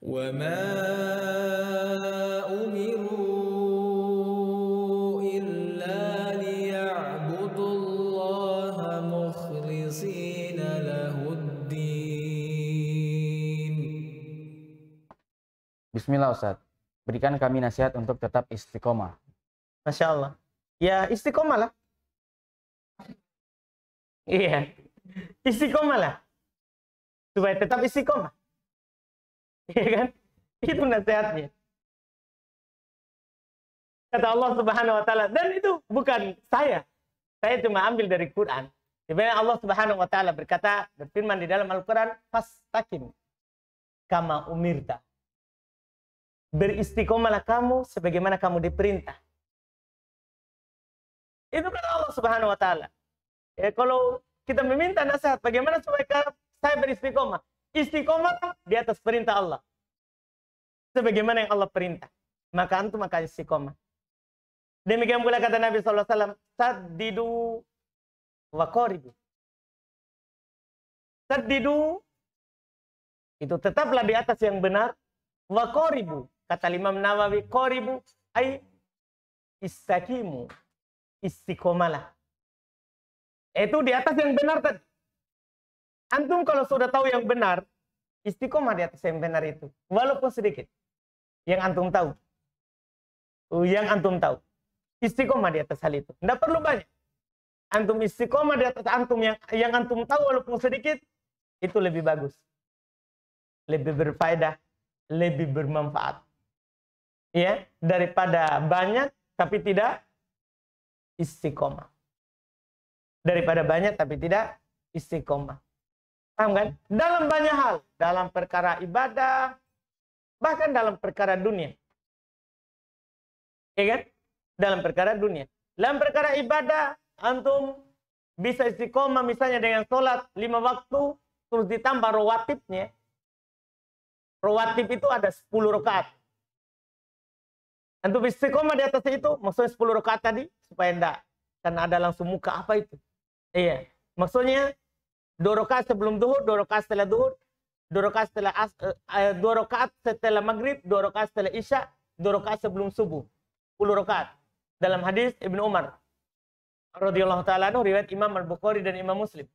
وما أمروا إلا ليعبدوا الله مخلصين له الدين بسم الله Ustaz berikan kami nasihat untuk tetap istiqomah Masya Allah ya istiqomah lah iya yeah. istiqomah lah supaya tetap istiqomah ya kan itu nasihatnya kata Allah Subhanahu wa taala dan itu bukan saya saya cuma ambil dari Quran sebenarnya Allah Subhanahu wa taala berkata berfirman di dalam Al-Qur'an fastaqim kama umirta beristiqomalah kamu sebagaimana kamu diperintah itu kata Allah Subhanahu wa taala ya kalau kita meminta nasihat bagaimana supaya saya beristiqomah Istiqomah di atas perintah Allah. Sebagaimana yang Allah perintah. Maka antum akan istiqomah. Demikian pula kata Nabi SAW. Saddidu wa koribu. Saddidu. Itu tetaplah di atas yang benar. Wa koribu. Kata Imam Nawawi. Koribu. Ay istakimu. Istiqomalah. Itu di atas yang benar tadi. Antum kalau sudah tahu yang benar, istiqomah di atas yang benar itu. Walaupun sedikit. Yang antum tahu. Oh, yang antum tahu. Istiqomah di atas hal itu. Tidak perlu banyak. Antum istiqomah di atas antum yang, yang antum tahu walaupun sedikit. Itu lebih bagus. Lebih berfaedah. Lebih bermanfaat. Ya, daripada banyak tapi tidak istiqomah. Daripada banyak tapi tidak istiqomah. Paham kan? Dalam banyak hal. Dalam perkara ibadah. Bahkan dalam perkara dunia. Ya kan? Dalam perkara dunia. Dalam perkara ibadah. Antum bisa istiqomah misalnya dengan sholat lima waktu. Terus ditambah rawatibnya. Rawatib itu ada sepuluh rakaat. Antum istiqomah di atas itu. Maksudnya sepuluh rakaat tadi. Supaya enggak. Karena ada langsung muka apa itu. Iya. Maksudnya dua rakaat sebelum duhur, dua rakaat setelah duhur, dua rakaat setelah as, eh, eh, dua rakaat setelah maghrib, dua rakaat setelah isya, dua rakaat sebelum subuh, puluh rakaat. Dalam hadis Ibnu Umar radhiyallahu taala riwayat Imam Al Bukhari dan Imam Muslim.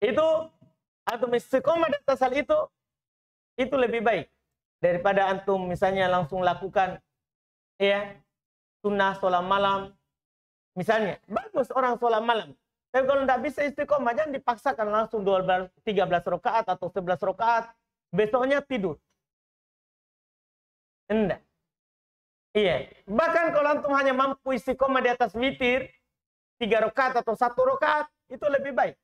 Itu atau istiqomah di atas hal itu itu lebih baik daripada antum misalnya langsung lakukan ya sunnah sholat malam misalnya bagus orang sholat malam tapi kalau tidak bisa istiqomah, jangan dipaksakan langsung 12, 13 rakaat atau 11 rakaat. Besoknya tidur. Tidak. Iya. Bahkan kalau antum hanya mampu istiqomah di atas witir, 3 rakaat atau satu rakaat, itu lebih baik.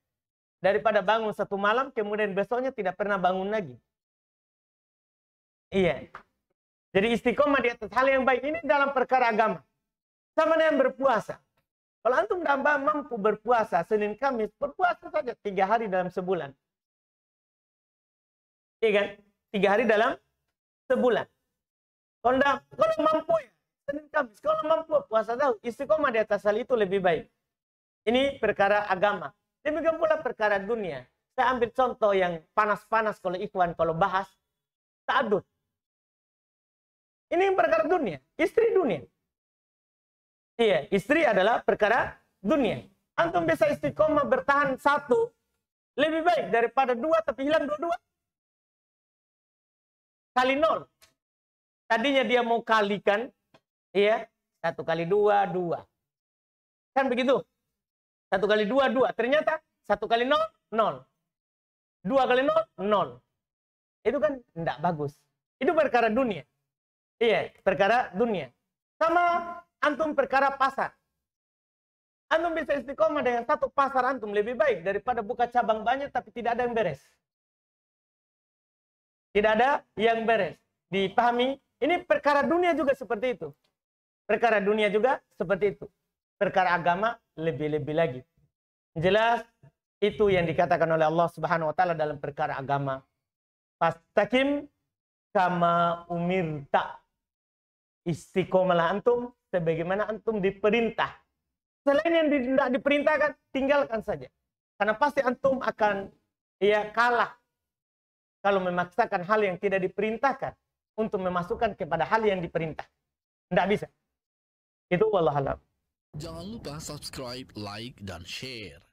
Daripada bangun satu malam, kemudian besoknya tidak pernah bangun lagi. Iya. Jadi istiqomah di atas hal yang baik ini dalam perkara agama. Sama dengan berpuasa. Kalau antum tambah mampu berpuasa Senin Kamis, berpuasa saja tiga hari dalam sebulan. Iya kan? Tiga hari dalam sebulan. Kalau, kalau mampu ya, Senin Kamis. Kalau mampu puasa tahu, istiqomah di atas hal itu lebih baik. Ini perkara agama. Demikian pula perkara dunia. Saya ambil contoh yang panas-panas kalau ikhwan, kalau bahas, tak ta'adud. Ini perkara dunia, istri dunia. Iya, istri adalah perkara dunia. Antum bisa istiqomah bertahan satu lebih baik daripada dua tapi hilang dua-dua. Kali nol. Tadinya dia mau kalikan, iya, satu kali dua, dua. Kan begitu? Satu kali dua, dua. Ternyata satu kali nol, nol. Dua kali nol, nol. Itu kan tidak bagus. Itu perkara dunia. Iya, perkara dunia. Sama antum perkara pasar. Antum bisa istiqomah dengan satu pasar antum lebih baik daripada buka cabang banyak tapi tidak ada yang beres. Tidak ada yang beres. Dipahami? Ini perkara dunia juga seperti itu. Perkara dunia juga seperti itu. Perkara agama lebih-lebih lagi. Jelas itu yang dikatakan oleh Allah Subhanahu wa taala dalam perkara agama. Fastaqim kama umirta. istiqomalah antum sebagaimana antum diperintah. Selain yang tidak diperintahkan, tinggalkan saja. Karena pasti antum akan ya kalah kalau memaksakan hal yang tidak diperintahkan untuk memasukkan kepada hal yang diperintah. Tidak bisa. Itu wallahualam. Jangan lupa subscribe, like, dan share.